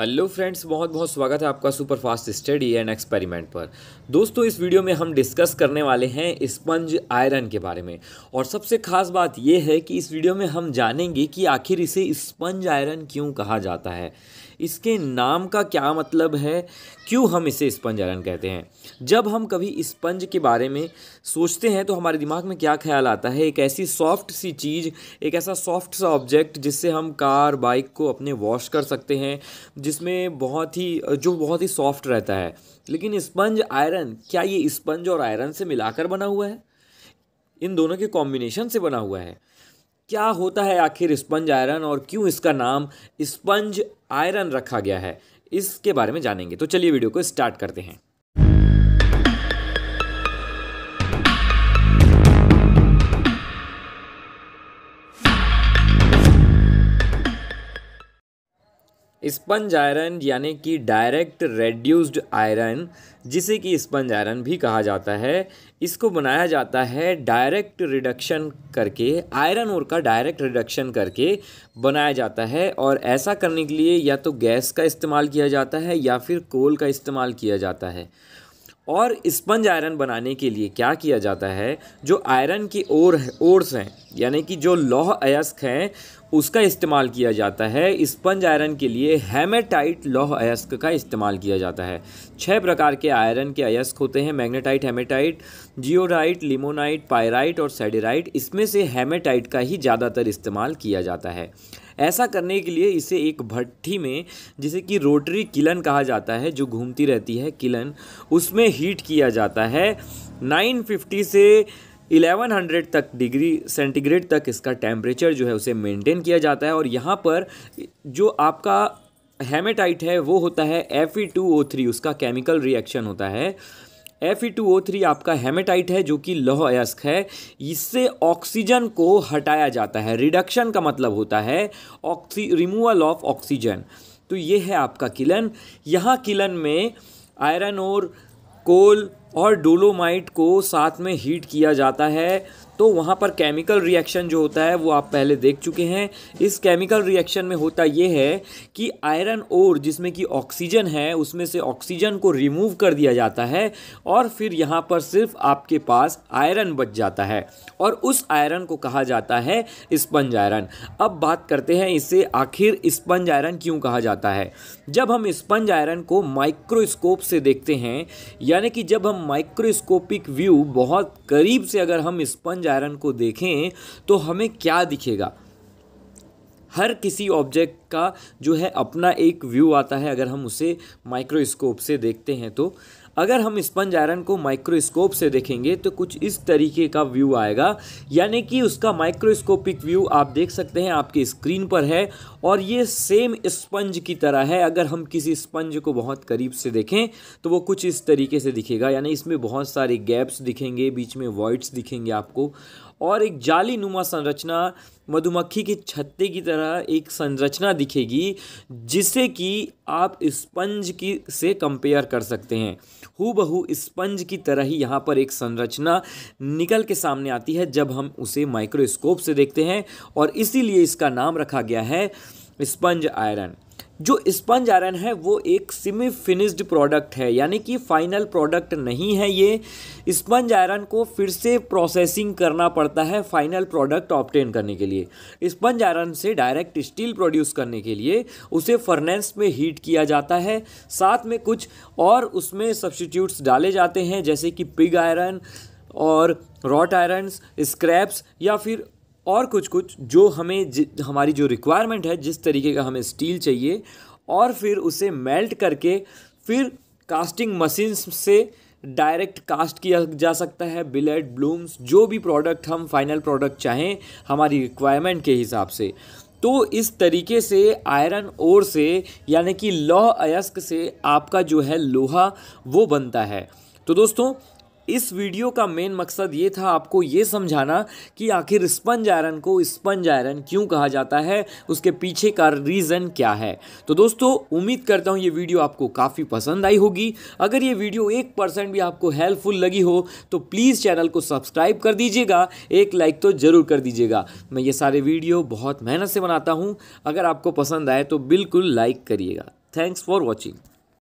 hello friends बहुत बहुत स्वागत है आपका super fast study and experiment पर दोस्तों इस वीडियो में हम डिस्कस करने वाले हैं स्पंज आयरन के बारे में और सबसे खास बात यह है कि इस वीडियो में हम जानेंगे कि आखिर इसे स्पंज आयरन क्यों कहा जाता है इसके नाम का क्या मतलब है क्यों हम इसे स्पंज आयरन कहते हैं जब हम कभी स्पंज के बारे में सोचते हैं तो हमारे दिमाग में क्या ख्याल आता है एक ऐसी सॉफ्ट सी चीज़ एक ऐसा सॉफ्ट सा ऑब्जेक्ट जिससे हम कार बाइक को अपने वॉश कर सकते हैं जिसमें बहुत ही जो बहुत ही सॉफ्ट रहता है लेकिन स्पंज आयरन क्या ये स्पंज और आयरन से मिलाकर बना हुआ है इन दोनों के कॉम्बिनेशन से बना हुआ है क्या होता है आखिर स्पंज आयरन और क्यों इसका नाम स्पंज आयरन रखा गया है इसके बारे में जानेंगे तो चलिए वीडियो को स्टार्ट करते हैं स्पंज आयरन यानी कि डायरेक्ट रेड्यूस्ड आयरन जिसे कि स्पंज आयरन भी कहा जाता है इसको बनाया जाता है डायरेक्ट रिडक्शन करके आयरन ओर का डायरेक्ट रिडक्शन करके बनाया जाता है और ऐसा करने के लिए या तो गैस का इस्तेमाल किया जाता है या फिर कोल का इस्तेमाल किया जाता है और स्पंज आयरन बनाने के लिए क्या किया जाता है जो आयरन की ओर ओर्स हैं यानी कि जो लौह अयस्क हैं उसका इस्तेमाल किया जाता है स्पंज आयरन के लिए हेमेटाइट लौह अयस्क का इस्तेमाल किया जाता है छह प्रकार के आयरन के अयस्क होते हैं मैग्नेटाइट हेमेटाइट जियोराइट लिमोनाइट पायराइट और सेडेराइट इसमें से हेमेटाइट का ही ज़्यादातर इस्तेमाल किया जाता है ऐसा करने के लिए इसे एक भट्टी में जिसे कि रोटरी किलन कहा जाता है जो घूमती रहती है किलन उसमें हीट किया जाता है 950 से 1100 तक डिग्री सेंटीग्रेड तक इसका टेम्परेचर जो है उसे मेंटेन किया जाता है और यहाँ पर जो आपका हेमेटाइट है वो होता है एफ उसका केमिकल रिएक्शन होता है एफ आपका हेमेटाइट है जो कि लौह अयस्क है इससे ऑक्सीजन को हटाया जाता है रिडक्शन का मतलब होता है ऑक्सी रिमूवल ऑफ ऑक्सीजन तो ये है आपका किलन यहाँ किलन में आयरन और कोल और डोलोमाइट को साथ में हीट किया जाता है तो वहाँ पर केमिकल रिएक्शन जो होता है वो आप पहले देख चुके हैं इस केमिकल रिएक्शन में होता ये है कि आयरन और जिसमें कि ऑक्सीजन है उसमें से ऑक्सीजन को रिमूव कर दिया जाता है और फिर यहाँ पर सिर्फ आपके पास आयरन बच जाता है और उस आयरन को कहा जाता है स्पंज आयरन अब बात करते हैं इसे आखिर स्पंज आयरन क्यों कहा जाता है जब हम स्पंज आयरन को माइक्रोस्कोप से देखते हैं यानी कि जब हम माइक्रोस्कोपिक व्यू बहुत करीब से अगर हम स्पंज आयरन को देखें तो हमें क्या दिखेगा हर किसी ऑब्जेक्ट का जो है अपना एक व्यू आता है अगर हम उसे माइक्रोस्कोप से देखते हैं तो अगर हम स्पंज आयरन को माइक्रोस्कोप से देखेंगे तो कुछ इस तरीके का व्यू आएगा यानी कि उसका माइक्रोस्कोपिक व्यू आप देख सकते हैं आपके स्क्रीन पर है और ये सेम स्पंज की तरह है अगर हम किसी स्पंज को बहुत करीब से देखें तो वो कुछ इस तरीके से दिखेगा यानी इसमें बहुत सारे गैप्स दिखेंगे बीच में वॉइड्स दिखेंगे आपको और एक जाली नुमा संरचना मधुमक्खी के छत्ते की तरह एक संरचना दिखेगी जिसे कि आप स्पंज की से कंपेयर कर सकते हैं हु बहू स्पंज की तरह ही यहाँ पर एक संरचना निकल के सामने आती है जब हम उसे माइक्रोस्कोप से देखते हैं और इसीलिए इसका नाम रखा गया है स्पंज आयरन जो स्पंज आयरन है वो एक सिमी फिनिश्ड प्रोडक्ट है यानी कि फाइनल प्रोडक्ट नहीं है ये स्पंज आयरन को फिर से प्रोसेसिंग करना पड़ता है फाइनल प्रोडक्ट ऑप्टेन करने के लिए स्पंज आयरन से डायरेक्ट स्टील प्रोड्यूस करने के लिए उसे फर्नेंस में हीट किया जाता है साथ में कुछ और उसमें सब्सटीट्यूट्स डाले जाते हैं जैसे कि पिग आयरन और रॉट आयरन स्क्रैप्स या फिर और कुछ कुछ जो हमें हमारी जो रिक्वायरमेंट है जिस तरीके का हमें स्टील चाहिए और फिर उसे मेल्ट करके फिर कास्टिंग मशीन से डायरेक्ट कास्ट किया जा सकता है बिलेट ब्लूम्स जो भी प्रोडक्ट हम फाइनल प्रोडक्ट चाहें हमारी रिक्वायरमेंट के हिसाब से तो इस तरीके से आयरन ओर से यानी कि लौह अयस्क से आपका जो है लोहा वो बनता है तो दोस्तों इस वीडियो का मेन मकसद ये था आपको ये समझाना कि आखिर स्पंज आयरन को स्पंज आयरन क्यों कहा जाता है उसके पीछे का रीज़न क्या है तो दोस्तों उम्मीद करता हूँ ये वीडियो आपको काफ़ी पसंद आई होगी अगर ये वीडियो एक परसेंट भी आपको हेल्पफुल लगी हो तो प्लीज़ चैनल को सब्सक्राइब कर दीजिएगा एक लाइक तो ज़रूर कर दीजिएगा मैं ये सारे वीडियो बहुत मेहनत से बनाता हूँ अगर आपको पसंद आए तो बिल्कुल लाइक करिएगा थैंक्स फॉर वॉचिंग